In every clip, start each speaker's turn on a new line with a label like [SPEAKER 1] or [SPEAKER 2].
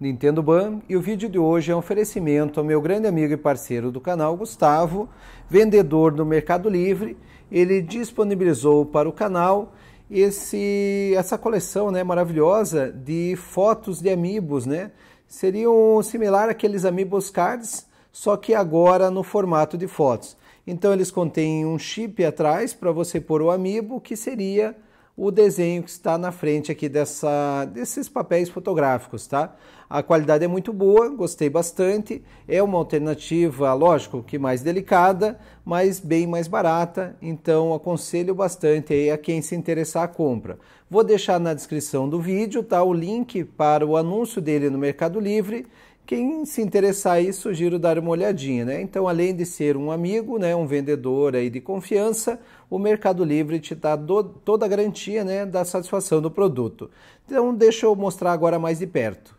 [SPEAKER 1] Nintendo Ban e o vídeo de hoje é um oferecimento ao meu grande amigo e parceiro do canal, Gustavo, vendedor do Mercado Livre. Ele disponibilizou para o canal esse, essa coleção né, maravilhosa de fotos de amigos, né? Seriam similar àqueles amigos cards, só que agora no formato de fotos. Então eles contêm um chip atrás para você pôr o amiibo, que seria o desenho que está na frente aqui dessa, desses papéis fotográficos, tá? A qualidade é muito boa, gostei bastante. É uma alternativa, lógico, que mais delicada, mas bem mais barata. Então aconselho bastante aí a quem se interessar a compra. Vou deixar na descrição do vídeo, tá? O link para o anúncio dele no Mercado Livre quem se interessar aí, sugiro dar uma olhadinha, né? Então, além de ser um amigo, né, um vendedor aí de confiança, o Mercado Livre te dá do, toda a garantia, né, da satisfação do produto. Então, deixa eu mostrar agora mais de perto.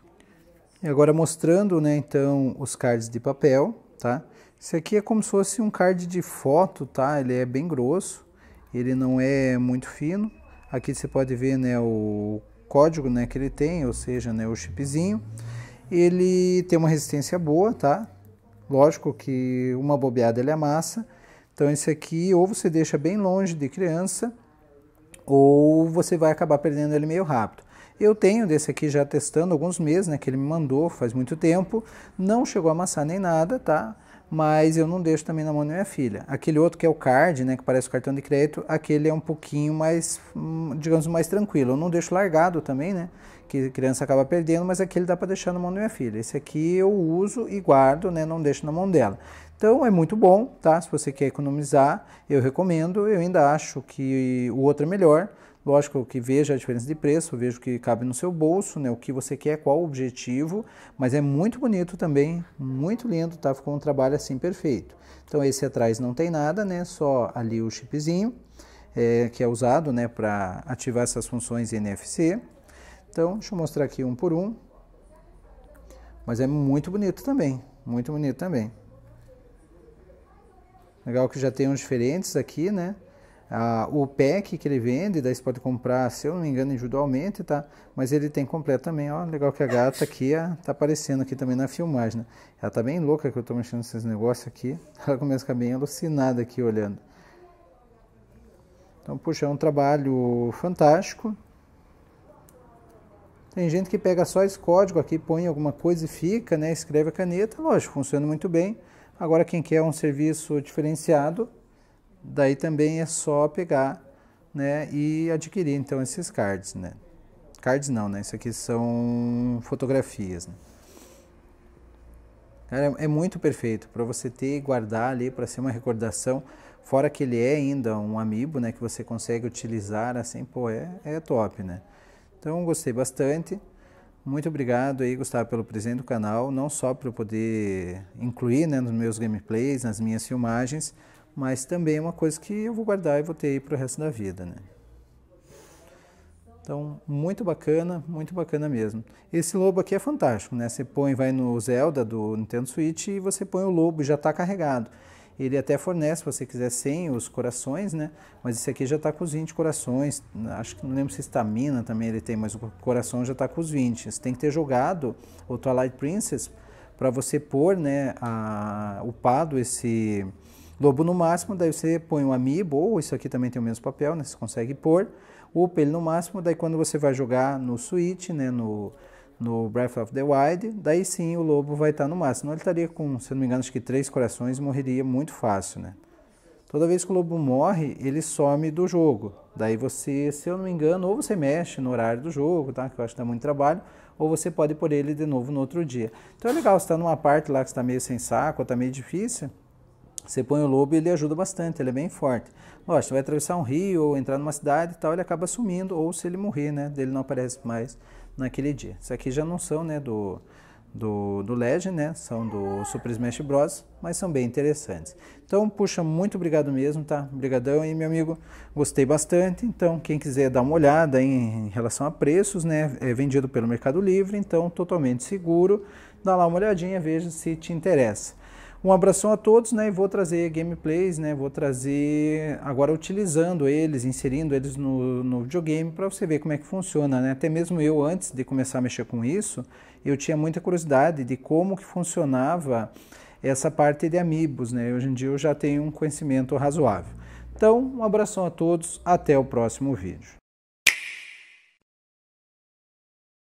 [SPEAKER 1] E agora mostrando, né, então, os cards de papel, tá? Esse aqui é como se fosse um card de foto, tá? Ele é bem grosso, ele não é muito fino. Aqui você pode ver, né, o código, né, que ele tem, ou seja, né, o chipzinho ele tem uma resistência boa, tá? Lógico que uma bobeada ele amassa. Então esse aqui ou você deixa bem longe de criança ou você vai acabar perdendo ele meio rápido. Eu tenho desse aqui já testando alguns meses, né, que ele me mandou faz muito tempo, não chegou a amassar nem nada, tá? mas eu não deixo também na mão da minha filha. Aquele outro que é o card, né, que parece o cartão de crédito, aquele é um pouquinho mais, hum, digamos, mais tranquilo. Eu não deixo largado também, né, que a criança acaba perdendo, mas aquele dá para deixar na mão da minha filha. Esse aqui eu uso e guardo, né, não deixo na mão dela. Então é muito bom, tá? Se você quer economizar, eu recomendo. Eu ainda acho que o outro é melhor, Lógico que veja a diferença de preço, veja o que cabe no seu bolso, né? O que você quer, qual o objetivo, mas é muito bonito também, muito lindo, tá? Ficou um trabalho assim perfeito. Então esse atrás não tem nada, né? Só ali o chipzinho é, que é usado, né? Para ativar essas funções NFC. Então deixa eu mostrar aqui um por um, mas é muito bonito também, muito bonito também. Legal que já tem uns diferentes aqui, né? Ah, o pack que ele vende, daí você pode comprar, se eu não me engano, individualmente, tá? Mas ele tem completo também, ó. Legal que a gata aqui ó, tá aparecendo aqui também na filmagem, né? Ela tá bem louca que eu tô mexendo nesses negócios aqui. Ela começa a ficar bem alucinada aqui olhando. Então, puxa, é um trabalho fantástico. Tem gente que pega só esse código aqui, põe alguma coisa e fica, né? Escreve a caneta, lógico, funciona muito bem. Agora, quem quer um serviço diferenciado, daí também é só pegar né, e adquirir então esses cards. Né? Cards não, né? Isso aqui são fotografias. Né? Cara, é muito perfeito para você ter e guardar ali para ser uma recordação. Fora que ele é ainda um amiibo, né? Que você consegue utilizar assim, pô, é, é top, né? Então gostei bastante. Muito obrigado aí, Gustavo, pelo presente do canal, não só para eu poder incluir né, nos meus gameplays, nas minhas filmagens, mas também é uma coisa que eu vou guardar e vou ter aí para o resto da vida, né? Então, muito bacana, muito bacana mesmo. Esse lobo aqui é fantástico, né? Você põe, vai no Zelda do Nintendo Switch e você põe o lobo, já está carregado. Ele até fornece, se você quiser, 100 os corações, né? Mas esse aqui já está com os 20 corações. Acho que não lembro se estamina é também ele tem, mas o coração já está com os 20. Você tem que ter jogado o Twilight Princess para você pôr, né, a, upado esse Lobo no máximo, daí você põe um amiibo, ou isso aqui também tem o mesmo papel, né? Você consegue pôr. O pele no máximo, daí quando você vai jogar no Switch, né? No, no Breath of the Wild, daí sim o lobo vai estar tá no máximo. Ele estaria com, se não me engano, acho que três corações morreria muito fácil, né? Toda vez que o lobo morre, ele some do jogo. Daí você, se eu não me engano, ou você mexe no horário do jogo, tá? Que eu acho que dá muito trabalho, ou você pode pôr ele de novo no outro dia. Então é legal, você está numa parte lá que está meio sem saco, está meio difícil, você põe o lobo e ele ajuda bastante, ele é bem forte. Lógico, você vai atravessar um rio ou entrar numa cidade e tal, ele acaba sumindo, ou se ele morrer, né, dele não aparece mais naquele dia. Isso aqui já não são, né, do, do, do Legend, né, são do Super Smash Bros, mas são bem interessantes. Então, puxa, muito obrigado mesmo, tá? Obrigadão e meu amigo, gostei bastante. Então, quem quiser dar uma olhada em, em relação a preços, né, é vendido pelo Mercado Livre, então totalmente seguro. Dá lá uma olhadinha, veja se te interessa. Um abração a todos, né? E vou trazer gameplays, né? Vou trazer agora utilizando eles, inserindo eles no, no videogame para você ver como é que funciona, né? Até mesmo eu antes de começar a mexer com isso, eu tinha muita curiosidade de como que funcionava essa parte de amigos, né? Hoje em dia eu já tenho um conhecimento razoável. Então, um abração a todos, até o próximo vídeo.